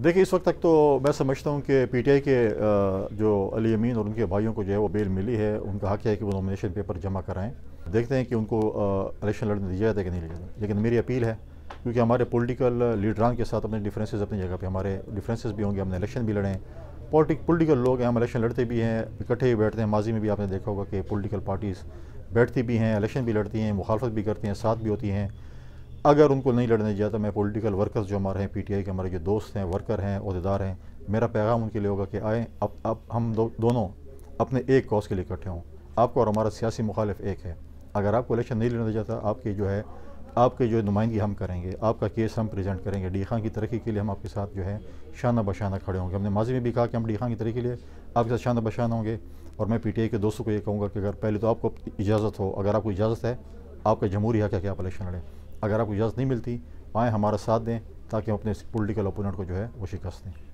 देखिए इस वक्त तक तो मैं समझता हूँ कि पीटीआई के जो अली अमीन और उनके भाइयों को जो है वो बेल मिली है उनका हक है कि वो नॉमिनेशन पेपर जमा कराएं देखते हैं कि उनको इलेक्शन लड़ने दिया जाता तो है कि नहीं लिया जाता लेकिन मेरी अपील है क्योंकि हमारे पॉलिटिकल लीडरान के साथ अपने डिफरेंसेस अपनी जगह पे हमारे डिफरेंसेस भी होंगे हमने इलेक्शन भी लड़े पॉलिटिक पॉलिटिकल लोग हैं हम इलेक्शन लड़ते भी हैं इकट्ठे ही बैठते हैं माजी में भी आपने देखा होगा कि पॉलिटिकल पार्टीज़ बैठती भी हैं इलेक्शन भी लड़ती हैं मुखालफत भी करती हैं साथ भी होती हैं अगर उनको नहीं लड़ने दिया तो मैं पॉलिटिकल वर्कर्स जो हमारे हैं पीटीआई के हमारे जो दोस्त हैं वर्कर हैं अहदेदार हैं मेरा पैगाम उनके लिए होगा कि आए अब अब हम दो, दोनों अपने एक कॉज के लिए इकट्ठे हों आपका और हमारा सियासी मुखालिफ एक है अगर आपको इलेक्शन नहीं लड़ने जाता तो आपकी जो है आपके जो नुमाइंदगी हम करेंगे आपका केस हम प्रेजेंट करेंगे डी खान की तरक्की के लिए हम आपके साथ जो है शाना बशाना खड़े होंगे हमने माजी में भी कहा कि हम डी खान की तरक्की के लिए आपके साथ शाना बशाना होंगे और मैं आई के दोस्तों को ये कहूँगा कि अगर पहले तो आपको इजाज़त हो अगर आपको इजाज़त है आपका जमहूरी हक है कि आप इलेक्शन लड़ें अगर आपको इजाज़त नहीं मिलती आएँ हमारा साथ दें ताकि हम अपने पोलिटिकल ओपोनेंट को जो है वो शिकस्त दें